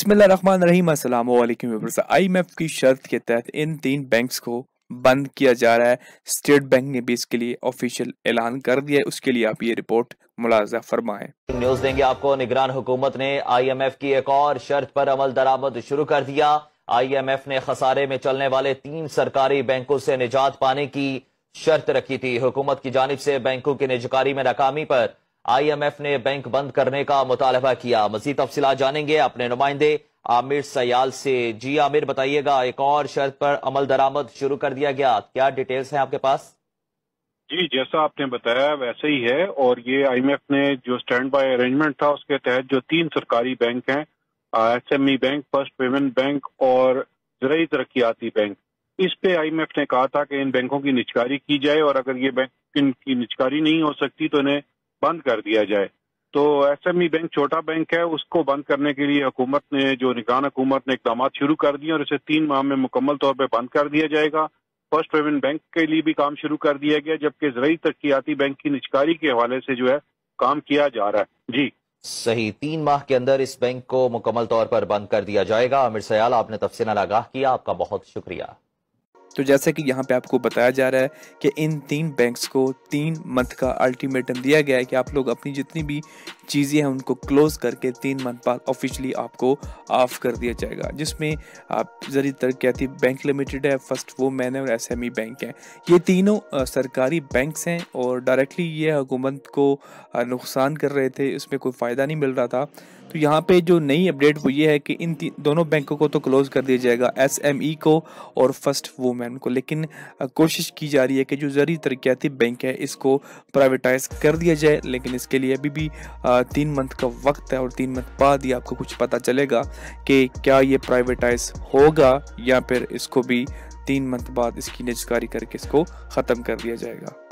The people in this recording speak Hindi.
की शर्त के तहत इन तीन बैंक्स को बंद किया जा रहा है स्टेट बैंक ने भी इसके लिए ऑफिशियल ऐलान कर दिया है उसके लिए आप ये रिपोर्ट मुलाजा फरमाएं न्यूज देंगे आपको निगरान हुकूमत ने आईएमएफ की एक और शर्त पर अमल दरामद शुरू कर दिया आईएमएफ ने खसारे में चलने वाले तीन सरकारी बैंकों से निजात पाने की शर्त रखी थी हुकूमत की जानब से बैंकों की निजकारी में नाकामी पर आईएमएफ ने बैंक बंद करने का मुतालबा किया मजीद तफसला जानेंगे अपने नुमाइंदे आमिर सयाल से जी आमिर बताइएगा एक और शर्त पर अमल दरामद शुरू कर दिया गया क्या डिटेल्स हैं आपके पास जी जैसा आपने बताया वैसे ही है और ये आईएमएफ ने जो स्टैंड बाय अरेंजमेंट था उसके तहत जो तीन सरकारी बैंक हैं SME bank first payment bank और जरिए तरक्याती बैंक इस पे आईएमएफ ने कहा था कि इन बैंकों की निचकारी की जाए और अगर ये बैंक इनकी निचकारी नहीं हो सकती तो इन्हें बंद कर दिया जाए तो एसएमई e बैंक छोटा बैंक है उसको बंद करने के लिए हुकूमत ने जो निगान हुकूमत ने इकदाम शुरू कर दिए और इसे तीन माह में मुकम्मल तौर पर बंद कर दिया जाएगा फर्स्ट पेमेंट बैंक के लिए भी काम शुरू कर दिया गया जबकि जरिए तरक्याती बैंक की निचकारी के हवाले से जो है काम किया जा रहा है जी सही तीन माह के अंदर इस बैंक को मुकम्मल तौर पर बंद कर दिया जाएगा आमिर सयाल आपने तफसीला आगाह किया आपका बहुत शुक्रिया तो जैसा कि यहाँ पे आपको बताया जा रहा है कि इन तीन बैंक्स को तीन मंथ का अल्टीमेटम दिया गया है कि आप लोग अपनी जितनी भी चीज़ें हैं उनको क्लोज करके तीन मंथ बाद ऑफिशियली आपको ऑफ कर दिया जाएगा जिसमें आप क्या थी बैंक लिमिटेड है फर्स्ट वो है और एस बैंक e है ये तीनों सरकारी बैंक्स हैं और डायरेक्टली ये हुकूमत को नुकसान कर रहे थे इसमें कोई फ़ायदा नहीं मिल रहा था तो यहाँ पे जो नई अपडेट वो ये है कि इन दोनों बैंकों को तो क्लोज़ कर दिया जाएगा एस e को और फर्स्ट वुमेन को लेकिन कोशिश की जा रही है कि जो जरिए तरक्याती बैंक है इसको प्राइवेटाइज कर दिया जाए लेकिन इसके लिए अभी भी आ, तीन मंथ का वक्त है और तीन मंथ बाद ही आपको कुछ पता चलेगा कि क्या ये प्राइवेटाइज होगा या फिर इसको भी तीन मंथ बाद इसकी निजकारी करके इसको ख़त्म कर दिया जाएगा